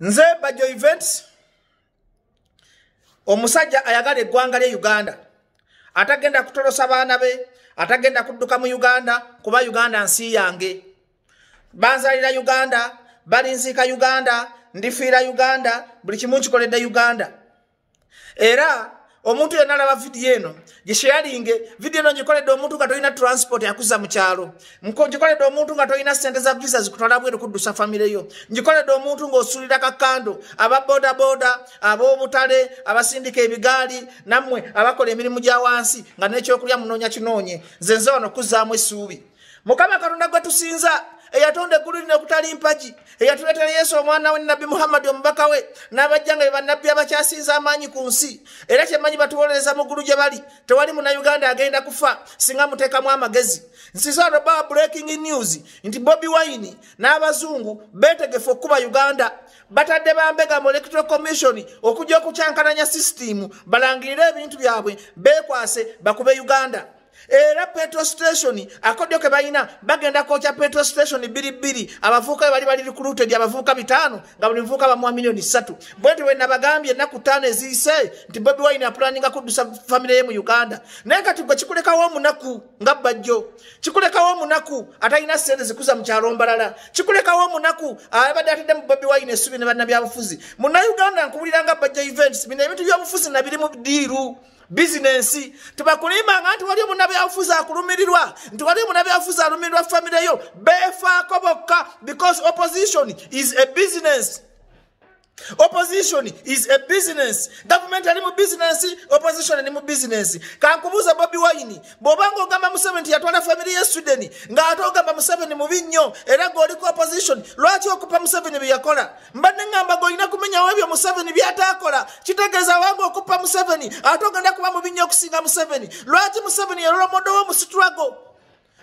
nze bajo event omusajja ayagala eggwanga lye uganda atagenda kutolosa baana be atagenda kudduka mu uganda kuba uganda nsi yange banzalira uganda balinziika uganda ndifiira uganda buli kimu nkikoledde uganda era omuntu yenna alaba vidiyo eno gyekyeyalinge vidiyo eno gikoledde omuntu nga tolina transport yakuza mu kyalo gikoledde omuntu nga tolina sente za visa zikutwala bweru kuddusa famireyo gikoledde omuntu ng'osuulira kakando aba bodaboda ab'obutale abasindika ebigaali nammwe abakola emirimu gya wansi nga n'ekyokulya munoonya kinoonye nze nze wano kuzaamu essuubi mukama katonda gwe tusinza eyatonda eggulu lino okutali mpagi eyatuleetera yesu omwana we nabbi muhammadi omubaka we n'abajja nga bebannabbi abakyasinza amaanyi ku nsi era kyemanyi batuwolereza mu ggulu gye bali tewali munauganda agenda kufa singa muteekamu amagezi nsizarobawa breaking news nti bobi wine n'abazungu beetegefu okkuba uganda batadde bambega mu electoral commission okujja okukyankananya sisitimu balangirire ebintu byabwe beekwase bakube uganda era petro station akodyo ke balina bagenda kwokya petro station bbiribbiri abavuuka we bali bali recruited abavuuka bitaano nga buli muvuuka bamuwa milioni satu bwenti we nabagambye ennaku taano eziise nti bobi wine apulaninga kuddusa famire ye mu uganda naye kati gwe kikulekawo omunaku nga bbajjo kikulekawo omunaku atalina sente zikuza mu kyalo mbalala kikulekawo omunaku abadde atadde mu bobi wine esubi ne bannabyabufuzi munauganda nkubuliranga bajjo events bino ebintu by'obufuzi nabirimu diiru bizinensi tebakulimanga nti wali munabyabufuzi akulumirirwa nti wali munabyabufuzi alumirirwa famire yo beefaako bokka because opposition is a business opposition is a business government ali mu business opposition ali mu business kankubuza bobi waini bobanga ogamba mu seventy yatwala famiry ye sweden ng'ate ogamba mu seveni mubi nnyo era ng'oliku opposition lwaki okupa mu seveni byeyakola mbadde ngamba ng'olina kumenyawo ebyo mu seveni byataakola kitegeeza wanga okupa mu seveni ate ogenda kuba mubi nnyo okusinga mu seveni lwaki mu seveni yalolomodowo mu struggle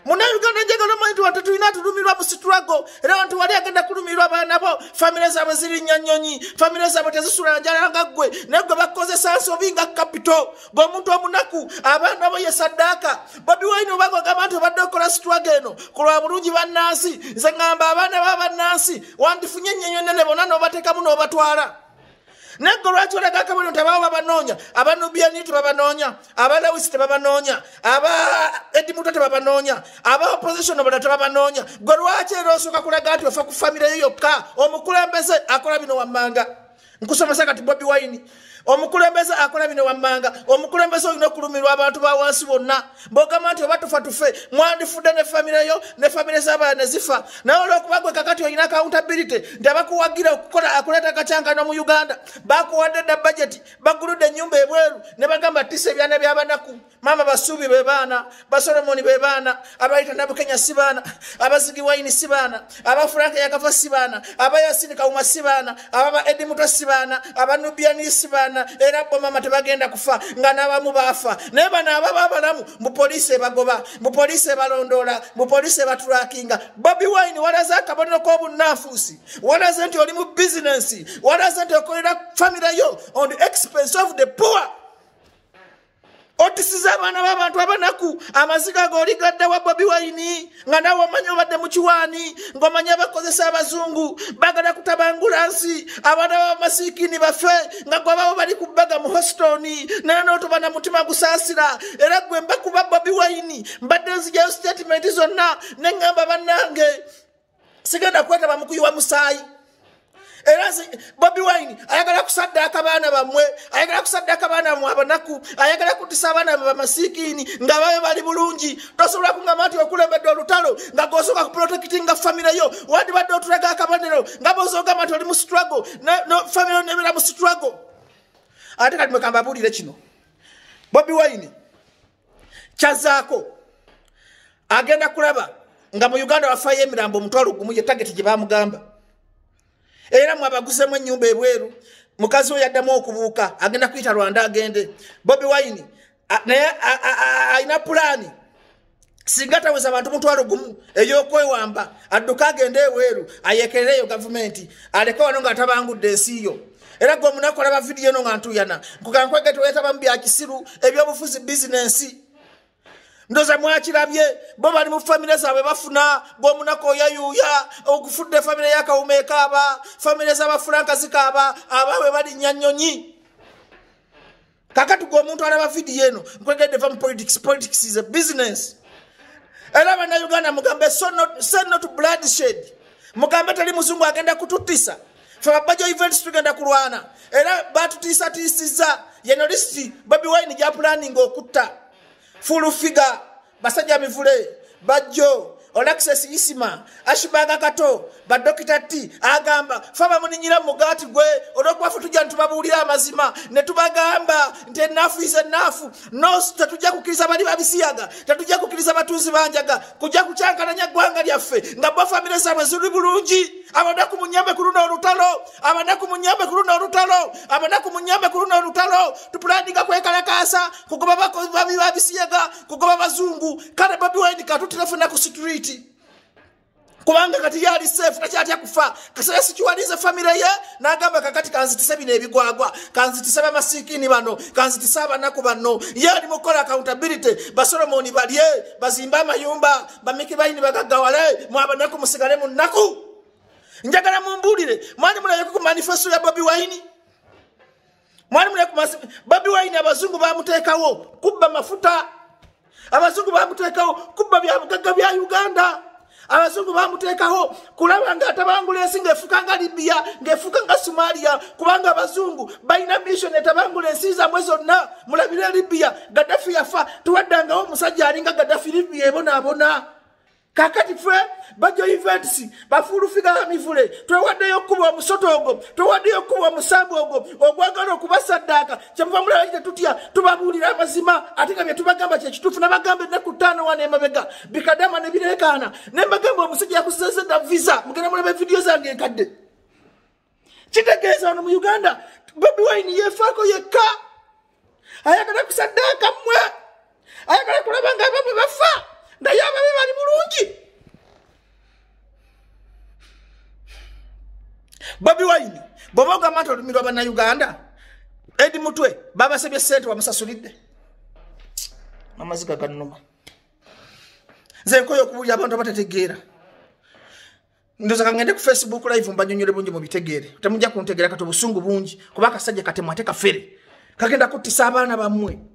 munauganda njagalamu nti wantu tulina tulumirwa busitulago era wantu wali agenda kulumirwa abaanabo famire zaabwe ziri nyanyonyi famire zaabwe tezisulanjalanga ggwe naye gwe bakozesa nsobi nga kapito gweomuntu omunaku abaana bo ye saddaaka bobi waine obagagamba nti obadde okola situlago eno kulwa bulungi bannansi nze ŋamba abaana ba bannansi wandifunye ennyonyo nene bonna n'obateekamu n'obatwala nagge olwaki olaga akabonero ntabaawo babanoonya aba nubiani tebabanoonya aba lawisi tebabanoonya aba edimuto tebabanoonya aba opposition bala tebabanoonya gwe lwaki era osooka kulaga nti ofa kufamireyo yokka omukulembeze akola bino wammanga nkusomesa kati bobi waini omukulembeze akola bino wammanga omukulembeze olina okulumirwa abantu bawansi bonna bogamba nti oba tufa tufe mwandifudde nefamireyo nefamire zabala nezifa naye olwokuba gwe kakati olina accountability nti abakuwagira okukola akuleeta akacyankano mu uganda bakuwadde dda bajeti bagulude enyumba ebweru ne bagamba tisa ebyana byabanaku maama basuubi be baana basolomoni be baana abaita nabukenya si baana abazigi waini si baana abafuranka yakafa si baana abayasini kawuma si baana ababa edimuto si baana abanubianisi baana bana era bo maama tebagenda kufa nga n'abamu baafa naye bano ababa balamu mupoliisi ebagoba mupoliisi ebalondoola mupoliisi ebatulakinga bobi wine walaze akabonero k'obunafuusi walaze nti oli mu bizinensi walaze nti okolera famire yo on the expense of the poor otisiza abaana b'abantu abanaku amaziga g'oli gadda wa bobi waini nga naawe omanyi obadde mu kiwaani ng'omanyi abakozesa abazungu bagala kutabangulansi abaana b'abamasiikini baffe nga gwe baba bali ku bbaga mu hositoni naye n'otuba na mutima gusaasira era gwe mba kuba bobi waini mbadde nzigyayo sitatimenti zonna neŋŋamba bannange sigenda kwetaba mu kuyiwa musaayi era bobi wine ayagala kusaddaaka baana bammwe ayagala kusaddaaka baana bamwe abanaku ayagala kutisa abaana bwe bamasiikiini nga babe bali bulungi tosobola kugamba nti okulembedde olutalo nga gosooka ku protekiti nga famire yo wandibadde otulaga akabonero nga boza ogamba nti oli mu sitrago famire nebera mu sitrago ate kati mwekamba abuulire kino bobi wine kyazaako agenda kulaba nga mu uganda wafayo emirambo omutwalo gumu ye tageti gye bamugamba era mwabaguzemu enyumba ebweru mukazi we yaddamu okubuuka agenda kwita rwanda agende bobi wayini naye ayina pulaani singa taweza abantu mutwalo gumu eyokwewamba adduka agende ebweru ayekerereyo gavumenti aleke wano nga tabangudde ensi yo era gwe omunakola bavidiyo eno nga ntuyana nkugankwegetoyetabamu byakisiru ebyobufuzi bizinensi ndoza mwakirabye bo bali mu famire zaabwe bafuna bwomunaku oyayuuya ogufudde famire yakawuma ekaaba famire zabafulanka zikaaba abaabwe balinnya nnyonyi kaka tugwa omuntu alaba vidiyo eno nkwegedde eva mu politics politics is a business era bannayuganda mugambe seno to bloodshed mugambe teri muzungu agenda kututtisa fe babajo events tugenda kulwana era batutiisatiisiza yeno lisiti babiwaini gyapulaninga okutta fulufiga basajja mivule bajjo olexes isima ashibanga kato badokita t agamba fe bamuninyira mugati gwe olwokuba fe tujja ntubabuulira amazima ne tubagamba nti enaafu is enaafu nos tetujja kukkiriza bali babisiyaga tetujja kukkiriza batunzi banjaga kujja kucyankananya ggwanga lyaffe nga bo famire zaabwe ziri bulungi abone kumunyambe kuluna olutalo abone kumunyambe kuluna olutalo abone kumunyambe kuluna olutalo tupulaninga kwekalakasa kugoba babi babisiyaga kugoba bazungu kale babi wainika tutirafuna ku sitiriti kubanga kati yali sefu takyatya kufa kasere sikiwalize famire ye nagamba kakati kanzitise bino ebigwagwa kanzitise bamasikini bano kanzitise abanaku bano ye ali mukukola accountability basolomoni balye bazimbe amayumba bamikibaini bagagawale mwabanaku musigale munaku njagala mumbulire mwali mulabyeko ku manifesto ya bobi waini mwali mulabobi waini abazungu bamuteekawo kubba mafuta abazungu bamuteekawo kubba byabugagga bya uganda abazungu bamuteekaho kulaba nga atabangula ensi ngaefuuka nga libiya ngaefuuka nga somalia kubanga abazungu balina mission etabangula ensi zamwe zonna mulabire libiya gaddafi yafa tuwaddangawo omusajja alinga gaddafi libiya ebonaabona kakati fwe bajo events bafulufiga mivule twewaddeyo okuba omusoto ogwo twewaddeyo okuba omusambu ogwo ogwagala okubasaddaka kyemuva mulaba kitetutya tubabuulira amazima ate nga byetubagamba kyekituufu nabagamba ennaku ttaano wana emabega bikadama nebireekaana nembagamba omusajja yakusezedda visa mugenda mulaba evidiyo zange enkadde kitegeeza wano mu uganda bobi wine yefaako yekka ayagala kusaddaaka mmwe ayagala kulaba nga bwati olumirwa bannauganda edi mutwe babasebye sente wamusasulidde amaziga ganuma nze nkoye okubulira abantu abatategeera ndoza kangende ku facebook live mbanyonyole bungi mubitegeere temujja kuntegeera kati obusungu bungi kuba akasajja katemwate kafere kagenda kuttisa abaana bammwe